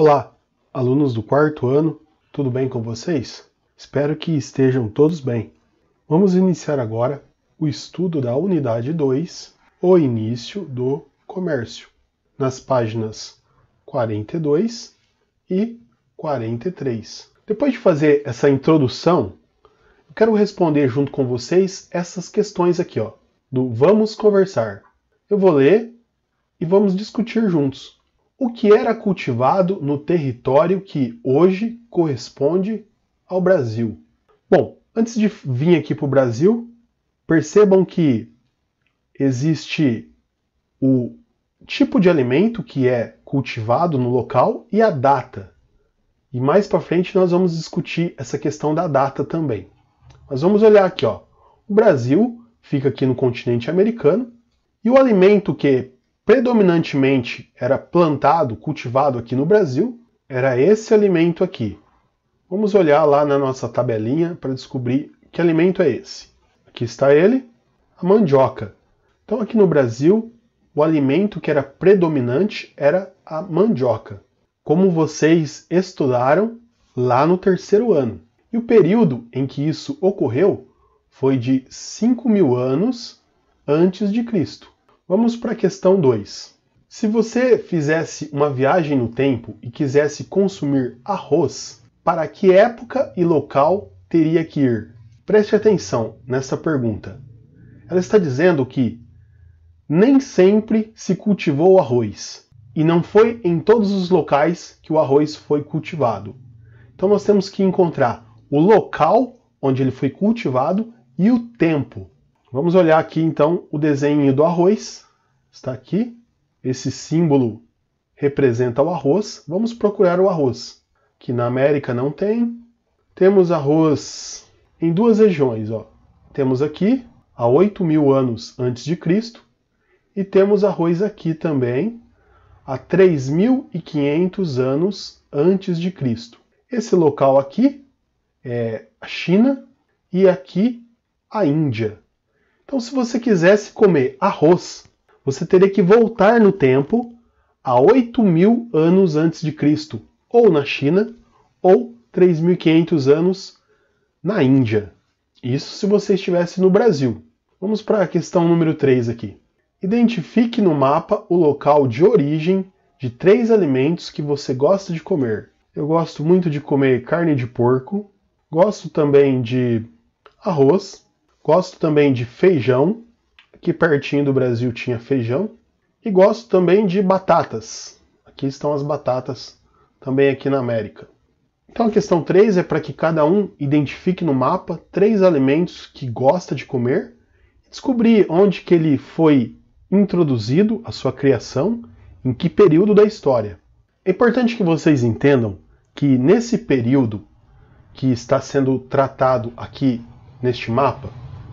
Olá, alunos do quarto ano, tudo bem com vocês? Espero que estejam todos bem. Vamos iniciar agora o estudo da unidade 2, o início do comércio, nas páginas 42 e 43. Depois de fazer essa introdução, eu quero responder junto com vocês essas questões aqui, ó, do vamos conversar. Eu vou ler e vamos discutir juntos o que era cultivado no território que hoje corresponde ao Brasil. Bom, antes de vir aqui para o Brasil, percebam que existe o tipo de alimento que é cultivado no local e a data. E mais para frente nós vamos discutir essa questão da data também. Mas vamos olhar aqui, ó. O Brasil fica aqui no continente americano e o alimento que predominantemente era plantado, cultivado aqui no Brasil, era esse alimento aqui. Vamos olhar lá na nossa tabelinha para descobrir que alimento é esse. Aqui está ele, a mandioca. Então aqui no Brasil, o alimento que era predominante era a mandioca, como vocês estudaram lá no terceiro ano. E o período em que isso ocorreu foi de 5 mil anos antes de Cristo. Vamos para a questão 2. Se você fizesse uma viagem no tempo e quisesse consumir arroz, para que época e local teria que ir? Preste atenção nessa pergunta. Ela está dizendo que nem sempre se cultivou arroz e não foi em todos os locais que o arroz foi cultivado. Então nós temos que encontrar o local onde ele foi cultivado e o tempo. Vamos olhar aqui então o desenho do arroz. Está aqui. Esse símbolo representa o arroz. Vamos procurar o arroz, que na América não tem. Temos arroz em duas regiões. Ó. Temos aqui, há 8 mil anos antes de Cristo, e temos arroz aqui também, há 3.500 anos antes de Cristo. Esse local aqui é a China e aqui a Índia. Então, se você quisesse comer arroz, você teria que voltar no tempo a 8 mil anos antes de Cristo, ou na China, ou 3.500 anos na Índia. Isso se você estivesse no Brasil. Vamos para a questão número 3 aqui. Identifique no mapa o local de origem de três alimentos que você gosta de comer. Eu gosto muito de comer carne de porco, gosto também de arroz Gosto também de feijão, aqui pertinho do Brasil tinha feijão. E gosto também de batatas. Aqui estão as batatas, também aqui na América. Então a questão 3 é para que cada um identifique no mapa três alimentos que gosta de comer, e descobrir onde que ele foi introduzido, a sua criação, em que período da história. É importante que vocês entendam que nesse período que está sendo tratado aqui neste mapa,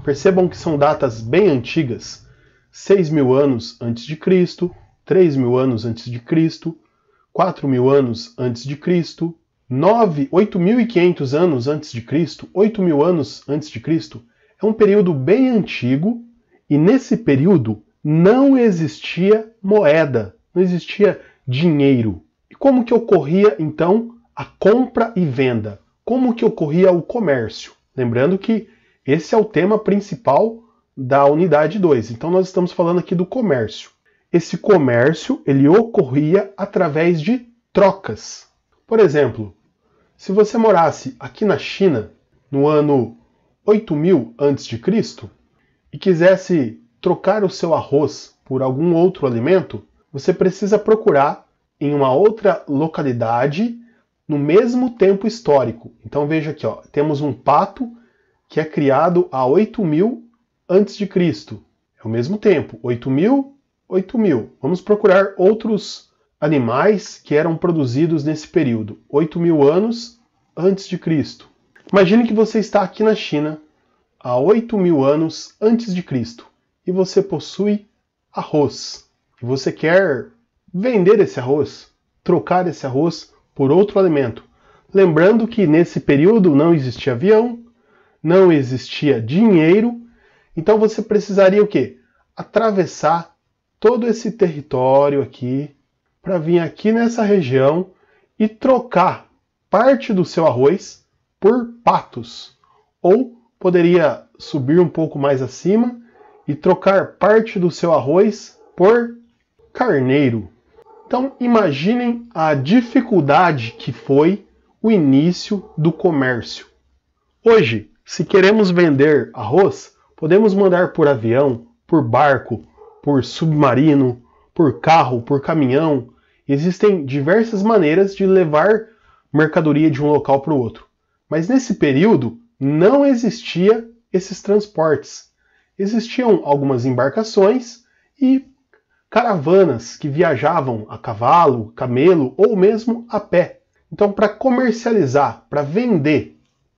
Percebam que são datas bem antigas, 6 mil anos antes de Cristo, 3 mil anos antes de Cristo, 4 mil anos antes de Cristo, 9, 8.500 anos antes de Cristo, 8 mil anos antes de Cristo. É um período bem antigo e nesse período não existia moeda, não existia dinheiro. E como que ocorria então a compra e venda? Como que ocorria o comércio? Lembrando que esse é o tema principal da unidade 2. Então nós estamos falando aqui do comércio. Esse comércio, ele ocorria através de trocas. Por exemplo, se você morasse aqui na China no ano 8000 a.C. e quisesse trocar o seu arroz por algum outro alimento, você precisa procurar em uma outra localidade no mesmo tempo histórico. Então veja aqui, ó, temos um pato que é criado a 8000 antes de Cristo. É o mesmo tempo, 8000, 8000. Vamos procurar outros animais que eram produzidos nesse período, 8000 anos antes de Cristo. Imagine que você está aqui na China há 8000 anos antes de Cristo e você possui arroz. E você quer vender esse arroz, trocar esse arroz por outro alimento. Lembrando que nesse período não existia avião, não existia dinheiro, então você precisaria o quê? Atravessar todo esse território aqui para vir aqui nessa região e trocar parte do seu arroz por patos. Ou poderia subir um pouco mais acima e trocar parte do seu arroz por carneiro. Então imaginem a dificuldade que foi o início do comércio. Hoje, se queremos vender arroz, podemos mandar por avião, por barco, por submarino, por carro, por caminhão. Existem diversas maneiras de levar mercadoria de um local para o outro. Mas nesse período não existia esses transportes. Existiam algumas embarcações e caravanas que viajavam a cavalo, camelo ou mesmo a pé. Então, para comercializar, para vender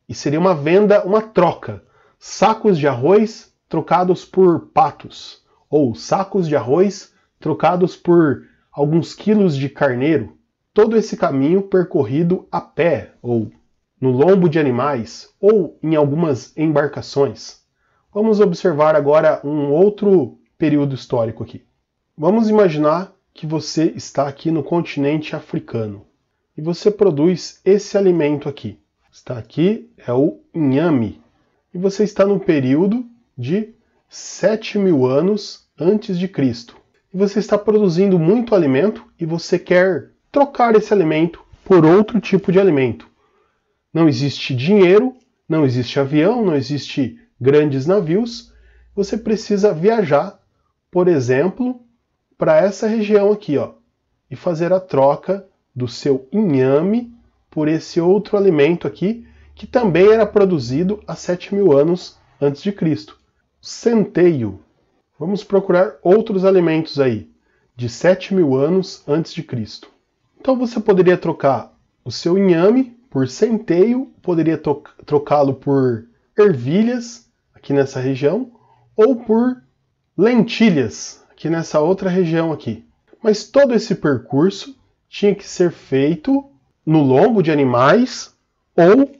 e seria uma venda, uma troca. Sacos de arroz trocados por patos. Ou sacos de arroz trocados por alguns quilos de carneiro. Todo esse caminho percorrido a pé, ou no lombo de animais, ou em algumas embarcações. Vamos observar agora um outro período histórico aqui. Vamos imaginar que você está aqui no continente africano e você produz esse alimento aqui está aqui, é o Nhami. E você está no período de 7 mil anos antes de Cristo. E você está produzindo muito alimento e você quer trocar esse alimento por outro tipo de alimento. Não existe dinheiro, não existe avião, não existe grandes navios. Você precisa viajar, por exemplo, para essa região aqui, ó, e fazer a troca do seu inhame por esse outro alimento aqui, que também era produzido há 7 mil anos antes de Cristo, centeio. Vamos procurar outros alimentos aí, de 7 mil anos antes de Cristo. Então você poderia trocar o seu inhame por centeio, poderia trocá-lo por ervilhas, aqui nessa região, ou por lentilhas, aqui nessa outra região aqui. Mas todo esse percurso tinha que ser feito no lombo de animais ou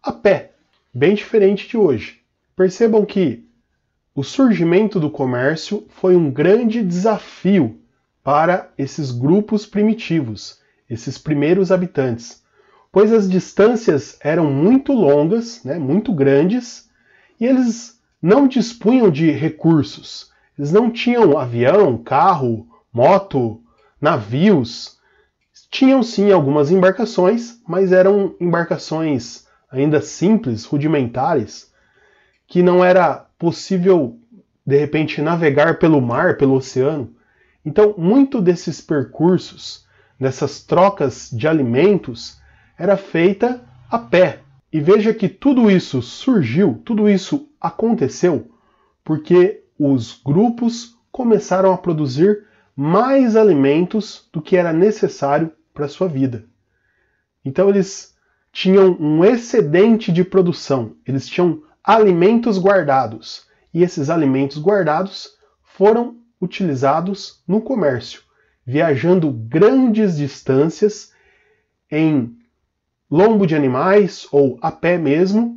a pé, bem diferente de hoje. Percebam que o surgimento do comércio foi um grande desafio para esses grupos primitivos, esses primeiros habitantes, pois as distâncias eram muito longas, né, muito grandes, e eles não dispunham de recursos. Eles não tinham avião, carro, moto, navios, tinham sim algumas embarcações, mas eram embarcações ainda simples, rudimentares, que não era possível de repente navegar pelo mar, pelo oceano. Então, muito desses percursos, dessas trocas de alimentos, era feita a pé. E veja que tudo isso surgiu, tudo isso aconteceu porque os grupos começaram a produzir mais alimentos do que era necessário para sua vida. Então eles tinham um excedente de produção, eles tinham alimentos guardados, e esses alimentos guardados foram utilizados no comércio, viajando grandes distâncias em lombo de animais ou a pé mesmo,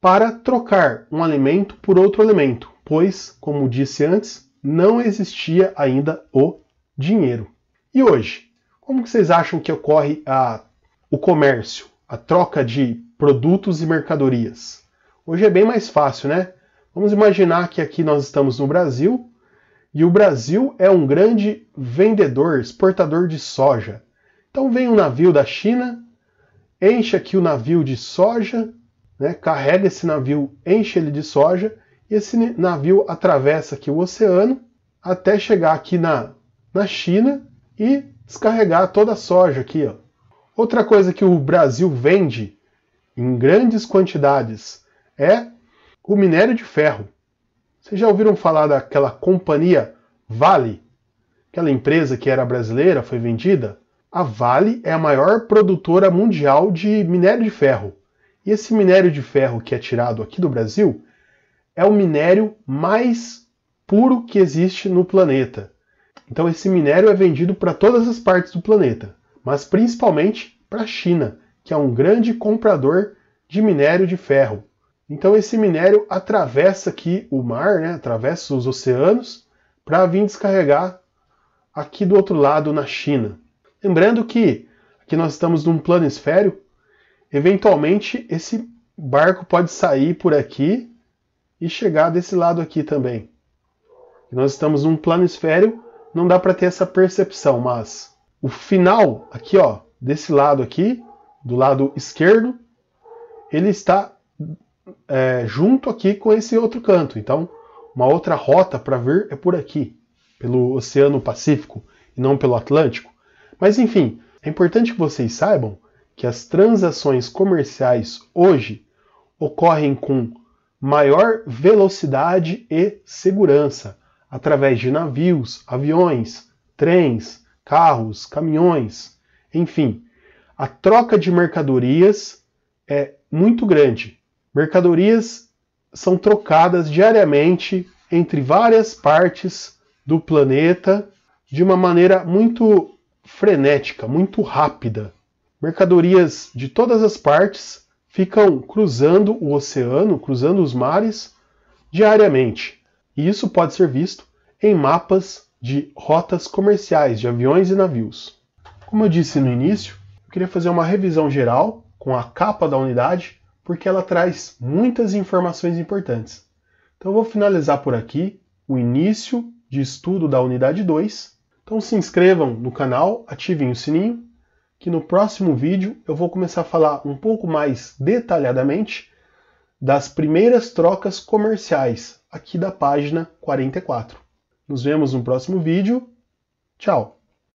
para trocar um alimento por outro alimento, pois, como disse antes, não existia ainda o dinheiro. E hoje, como que vocês acham que ocorre a, o comércio, a troca de produtos e mercadorias? Hoje é bem mais fácil, né? Vamos imaginar que aqui nós estamos no Brasil e o Brasil é um grande vendedor, exportador de soja. Então vem um navio da China, enche aqui o navio de soja, né? carrega esse navio, enche ele de soja esse navio atravessa aqui o oceano até chegar aqui na, na China e descarregar toda a soja aqui. Ó. Outra coisa que o Brasil vende em grandes quantidades é o minério de ferro. Vocês já ouviram falar daquela companhia Vale? Aquela empresa que era brasileira, foi vendida? A Vale é a maior produtora mundial de minério de ferro. E esse minério de ferro que é tirado aqui do Brasil é o minério mais puro que existe no planeta. Então esse minério é vendido para todas as partes do planeta, mas principalmente para a China, que é um grande comprador de minério de ferro. Então esse minério atravessa aqui o mar, né, atravessa os oceanos, para vir descarregar aqui do outro lado na China. Lembrando que aqui nós estamos num plano esférico, eventualmente esse barco pode sair por aqui e chegar desse lado aqui também. Nós estamos num plano esférico, não dá para ter essa percepção, mas o final aqui, ó, desse lado aqui, do lado esquerdo, ele está é, junto aqui com esse outro canto. Então, uma outra rota para vir é por aqui, pelo Oceano Pacífico e não pelo Atlântico. Mas enfim, é importante que vocês saibam que as transações comerciais hoje ocorrem com maior velocidade e segurança, através de navios, aviões, trens, carros, caminhões, enfim. A troca de mercadorias é muito grande. Mercadorias são trocadas diariamente entre várias partes do planeta de uma maneira muito frenética, muito rápida. Mercadorias de todas as partes ficam cruzando o oceano, cruzando os mares diariamente. E isso pode ser visto em mapas de rotas comerciais de aviões e navios. Como eu disse no início, eu queria fazer uma revisão geral com a capa da unidade, porque ela traz muitas informações importantes. Então eu vou finalizar por aqui o início de estudo da unidade 2. Então se inscrevam no canal, ativem o sininho que no próximo vídeo eu vou começar a falar um pouco mais detalhadamente das primeiras trocas comerciais aqui da página 44. Nos vemos no próximo vídeo. Tchau!